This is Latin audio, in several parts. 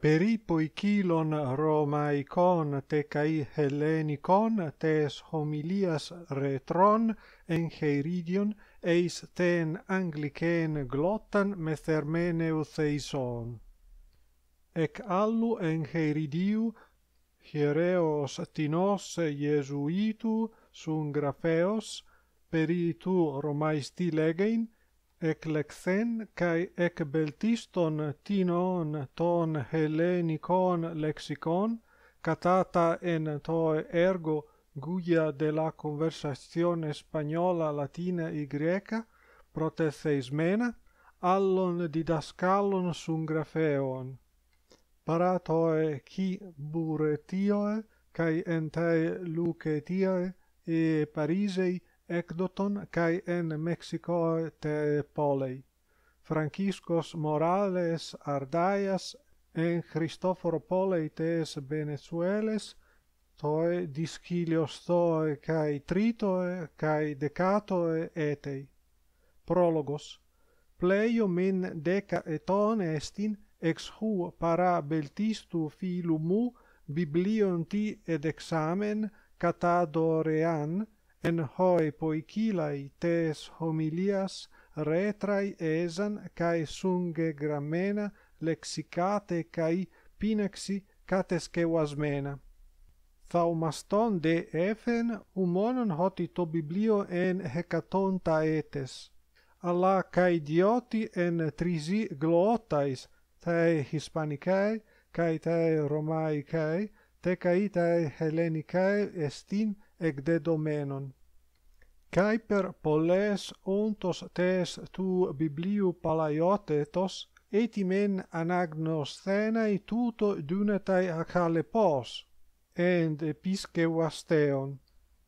per i poikilon romai con te kai helleni tes homilias retron en heridion eis ten angliken glottan me thermeneu theison ec allu en heridiu hiereos tinos iesuitu sungrapeos per i tu romai stilegein Ec lexen, cae ec beltiston tinon ton hellenicon lexicon, catata en toi ergo guia de la conversacion espagnola latina i greca, proteseis mena, allon didascalon sungrafeon. Paratoe qui buretioe, cae ente lucetioe, e Parisei, ecdoton cae en Mexico te polei. Franciscos morales ardaias en Christoforo polei tees Venezueles, toi discilios toe cae tritoe cae decatoe etei. Prologos. Pleio min deca eton estin, ex hu para beltistu filumu biblionti ed examen catadorean, en hoi poicilai tes homilias retrai ezan cae sunge gramena lexicate cae pinaxi catescevasmena. Thaumaston de efen, umonon hoti to biblio en hecaton taetes, alla cae dioti en trisi glootais, cae hispanicae, cae cae romaicae, cae cae cae helenicae estin, ec de domenon. per polles ontos tes tu bibliu palaiotetos, et imen anagnos thenae tuto dunetai acale end episce vasteon.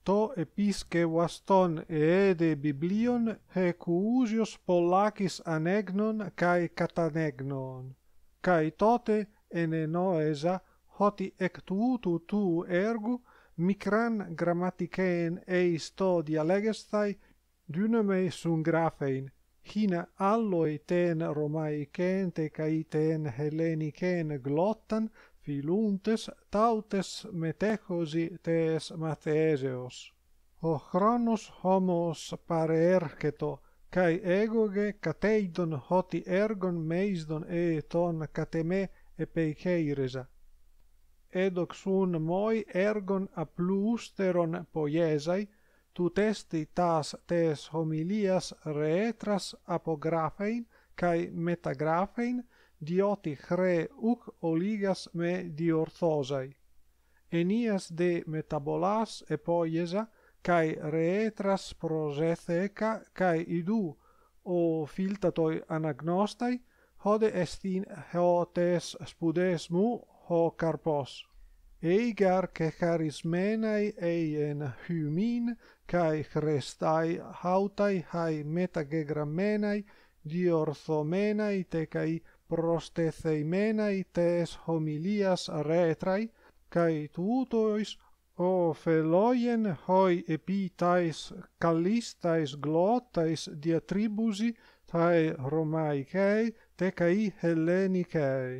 To episce vaston eede biblion, he cuusius pollacis anegnon cae catanegnon. Cae tote, ene noesa, hoti ectuutu tu ergu, micran grammaticaen eis to dialegestai, dunum eis un grafein, hina alloi ten romaicen tecai ten helenicen glottan, filuntes tautes metecosi tes matheseos. O chronos homos pare erceto, egoge cateidon hoti ergon meisdon e ton cateme epeiceiresa, edoxun moi ergon aplusteron poiesai, tu testi tas tes homilias reetras apografein cae metagrafein, dioti chre uc oligas me diorthosai. Enias de metabolas e poiesa, cae reetras prosececa, cae idu, o filtatoi anagnostai, hode estin hotes spudes mu o carpos eigar che charismenai eien en humin kai crestai hautai hai metagegramenai diorthomenai te kai prostetheimenai tes homilias retrai kai tutois o feloien hoi epitais callistais glottais diatribusi tai romaicae te kai hellenicae